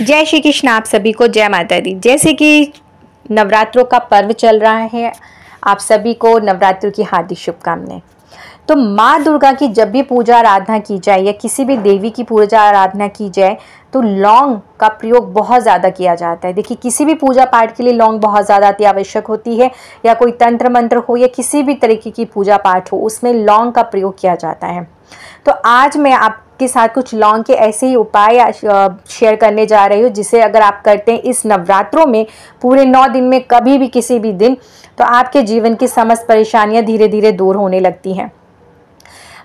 जय श्री कृष्ण आप सभी को जय माता दी जैसे कि नवरात्रों का पर्व चल रहा है आप सभी को नवरात्र की हार्दिक शुभकामनाएं तो माँ दुर्गा की जब भी पूजा आराधना की जाए या किसी भी देवी की पूजा आराधना की जाए तो लौंग का प्रयोग बहुत ज़्यादा किया जाता है देखिए किसी भी पूजा पाठ के लिए लौंग बहुत ज़्यादा अति आवश्यक होती है या कोई तंत्र मंत्र हो या किसी भी तरीके की पूजा पाठ हो उसमें लौंग का प्रयोग किया जाता है तो आज मैं आप आपके साथ कुछ लॉन्ग के ऐसे ही उपाय शेयर करने जा रही हूँ जिसे अगर आप करते हैं इस नवरात्रों में पूरे नौ दिन में कभी भी किसी भी दिन तो आपके जीवन की समस्त परेशानियाँ धीरे धीरे दूर होने लगती हैं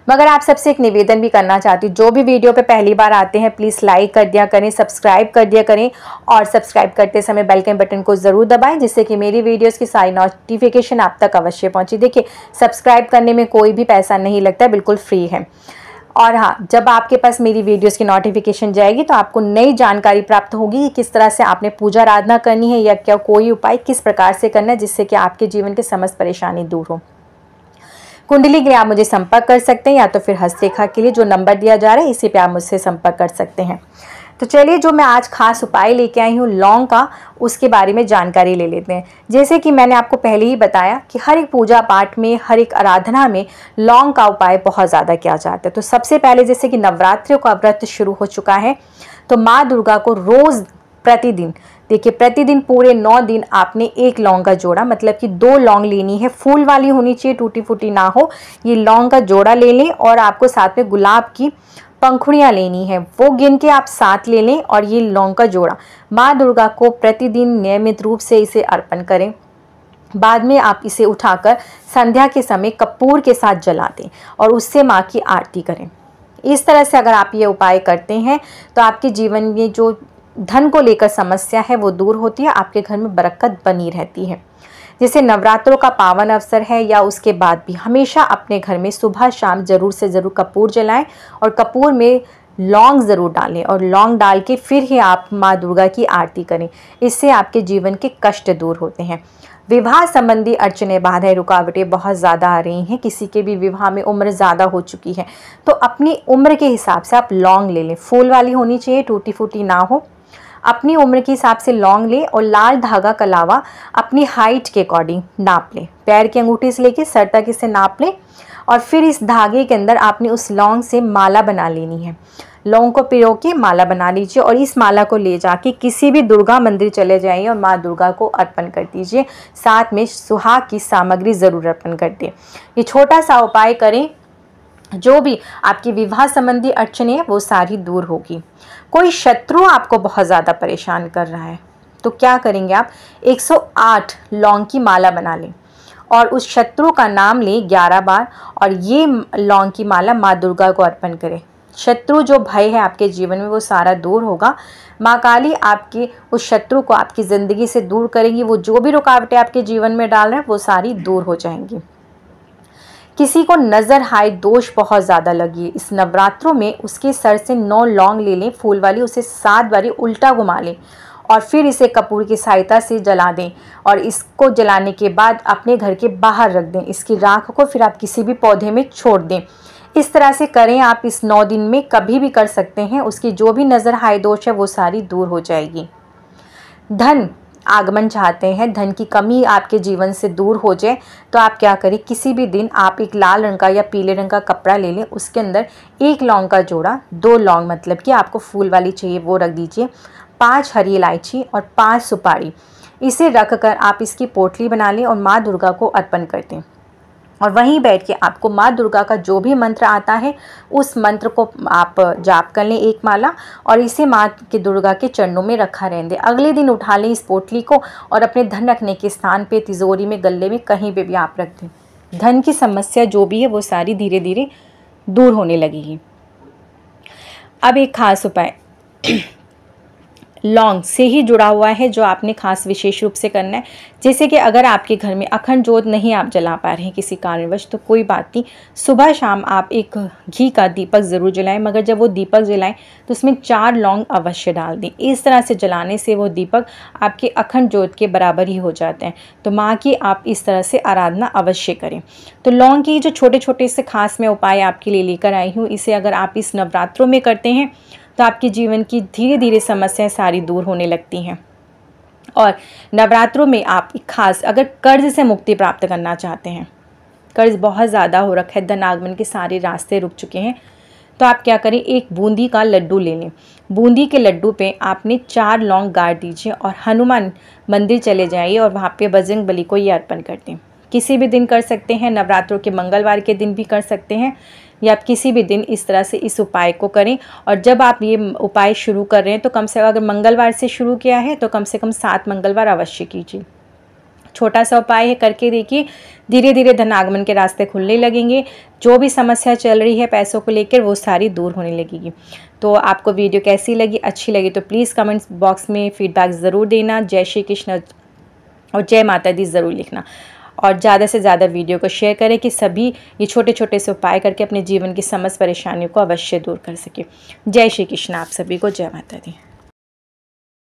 मगर आप सबसे एक निवेदन भी करना चाहती हूँ जो भी वीडियो पे पहली बार आते हैं प्लीज़ लाइक कर दिया करें सब्सक्राइब कर दिया करें और सब्सक्राइब करते समय बेल के बटन को ज़रूर दबाएं जिससे कि मेरी वीडियोस की सारी नोटिफिकेशन आप तक अवश्य पहुँचे देखिए सब्सक्राइब करने में कोई भी पैसा नहीं लगता बिल्कुल फ्री है और हाँ जब आपके पास मेरी वीडियोस की नोटिफिकेशन जाएगी तो आपको नई जानकारी प्राप्त होगी कि किस तरह से आपने पूजा आराधना करनी है या क्या कोई उपाय किस प्रकार से करना है जिससे कि आपके जीवन के समस्त परेशानी दूर हो कुंडली के लिए आप मुझे संपर्क कर सकते हैं या तो फिर हस्तरेखा के लिए जो नंबर दिया जा रहा है इसी पर आप मुझसे संपर्क कर सकते हैं तो चलिए जो मैं आज खास उपाय लेके आई हूँ लौंग का उसके बारे में जानकारी ले लेते हैं जैसे कि मैंने आपको पहले ही बताया कि हर एक पूजा पाठ में हर एक आराधना में लौंग का उपाय बहुत ज़्यादा किया जाता है तो सबसे पहले जैसे कि नवरात्रियों का व्रत शुरू हो चुका है तो माँ दुर्गा को रोज़ प्रतिदिन देखिए प्रतिदिन पूरे नौ दिन आपने एक लौंग का जोड़ा मतलब कि दो लौंग लेनी है फूल वाली होनी चाहिए टूटी फूटी ना हो ये लौंग का जोड़ा ले लें और आपको साथ में गुलाब की पंखुड़ियाँ लेनी है वो गिन के आप साथ ले लें और ये लौंग का जोड़ा माँ दुर्गा को प्रतिदिन नियमित रूप से इसे अर्पण करें बाद में आप इसे उठाकर संध्या के समय कपूर के साथ जला दें और उससे माँ की आरती करें इस तरह से अगर आप ये उपाय करते हैं तो आपके जीवन में जो धन को लेकर समस्या है वो दूर होती है आपके घर में बरकत बनी रहती है जैसे नवरात्रों का पावन अवसर है या उसके बाद भी हमेशा अपने घर में सुबह शाम ज़रूर से ज़रूर कपूर जलाएं और कपूर में लौंग ज़रूर डालें और लौंग डाल के फिर ही आप माँ दुर्गा की आरती करें इससे आपके जीवन के कष्ट दूर होते हैं विवाह संबंधी अड़चने बाधाएं रुकावटें बहुत ज़्यादा आ रही हैं किसी के भी विवाह में उम्र ज़्यादा हो चुकी है तो अपनी उम्र के हिसाब से आप लौंग ले लें फूल वाली होनी चाहिए टूटी फूटी ना हो अपनी उम्र के हिसाब से लॉन्ग लें और लाल धागा का लावा अपनी हाइट के अकॉर्डिंग नाप लें पैर की अंगूठी से लेके सर तक इसे नाप लें और फिर इस धागे के अंदर आपने उस लौंग से माला बना लेनी है लौंग को पिरो के माला बना लीजिए और इस माला को ले जाके किसी भी दुर्गा मंदिर चले जाइए और माँ दुर्गा को अर्पण कर दीजिए साथ में सुहाग की सामग्री ज़रूर अर्पण कर दें ये छोटा सा उपाय करें जो भी आपकी विवाह संबंधी अड़चने हैं वो सारी दूर होगी कोई शत्रु आपको बहुत ज़्यादा परेशान कर रहा है तो क्या करेंगे आप 108 लौंग की माला बना लें और उस शत्रु का नाम लें 11 बार और ये लौंग की माला माँ दुर्गा को अर्पण करें शत्रु जो भय है आपके जीवन में वो सारा दूर होगा माँ काली आपके उस शत्रु को आपकी ज़िंदगी से दूर करेंगी वो जो भी रुकावटें आपके जीवन में डाल रहे हैं वो सारी दूर हो जाएंगी किसी को नज़र हाय दोष बहुत ज़्यादा लगी इस नवरात्रों में उसके सर से नौ लौंग ले लें फूल वाली उसे सात बारी उल्टा घुमा लें और फिर इसे कपूर की सहायता से जला दें और इसको जलाने के बाद अपने घर के बाहर रख दें इसकी राख को फिर आप किसी भी पौधे में छोड़ दें इस तरह से करें आप इस नौ दिन में कभी भी कर सकते हैं उसकी जो भी नज़र हाय दोष है वो सारी दूर हो जाएगी धन आगमन चाहते हैं धन की कमी आपके जीवन से दूर हो जाए तो आप क्या करें किसी भी दिन आप एक लाल रंग का या पीले रंग का कपड़ा ले लें उसके अंदर एक लौंग का जोड़ा दो लौंग मतलब कि आपको फूल वाली चाहिए वो रख दीजिए पाँच हरी इलायची और पाँच सुपारी इसे रख कर आप इसकी पोटली बना लें और माँ दुर्गा को अर्पण कर दें और वहीं बैठ के आपको माँ दुर्गा का जो भी मंत्र आता है उस मंत्र को आप जाप कर लें एक माला और इसे माँ के दुर्गा के चरणों में रखा रहें दें अगले दिन उठा लें इस पोटली को और अपने धन रखने के स्थान पे तिजोरी में गले में कहीं पे भी आप रख दें धन की समस्या जो भी है वो सारी धीरे धीरे दूर होने लगेगी अब एक खास उपाय लॉन्ग से ही जुड़ा हुआ है जो आपने खास विशेष रूप से करना है जैसे कि अगर आपके घर में अखंड जोत नहीं आप जला पा रहे हैं किसी कारणवश तो कोई बात नहीं सुबह शाम आप एक घी का दीपक ज़रूर जलाएं मगर जब वो दीपक जलाएं तो उसमें चार लौंग अवश्य डाल दें इस तरह से जलाने से वो दीपक आपके अखंड जोत के बराबर ही हो जाते हैं तो माँ की आप इस तरह से आराधना अवश्य करें तो लौंग की जो छोटे छोटे से खास मैं उपाय आपके लिए लेकर आई हूँ इसे अगर आप इस नवरात्रों में करते हैं तो आपके जीवन की धीरे धीरे समस्याएं सारी दूर होने लगती हैं और नवरात्रों में आप खास अगर कर्ज से मुक्ति प्राप्त करना चाहते हैं कर्ज बहुत ज़्यादा हो रखा है धनागमन के सारे रास्ते रुक चुके हैं तो आप क्या करें एक बूंदी का लड्डू ले लें बूंदी के लड्डू पे आपने चार लौंग गाड़ दीजिए और हनुमान मंदिर चले जाइए और वहाँ पे बजरंग बली को ये अर्पण कर दें किसी भी दिन कर सकते हैं नवरात्रों के मंगलवार के दिन भी कर सकते हैं या आप किसी भी दिन इस तरह से इस उपाय को करें और जब आप ये उपाय शुरू कर रहे हैं तो कम से कम अगर मंगलवार से शुरू किया है तो कम से कम सात मंगलवार अवश्य कीजिए छोटा सा उपाय है करके देखिए धीरे धीरे धनागमन के रास्ते खुलने लगेंगे जो भी समस्या चल रही है पैसों को लेकर वो सारी दूर होने लगेगी तो आपको वीडियो कैसी लगी अच्छी लगी तो प्लीज़ कमेंट्स बॉक्स में फीडबैक ज़रूर देना जय श्री कृष्ण और जय माता दी ज़रूर लिखना और ज़्यादा से ज़्यादा वीडियो को शेयर करें कि सभी ये छोटे छोटे से उपाय करके अपने जीवन की समस्त परेशानियों को अवश्य दूर कर सकें जय श्री कृष्ण आप सभी को जय माता दी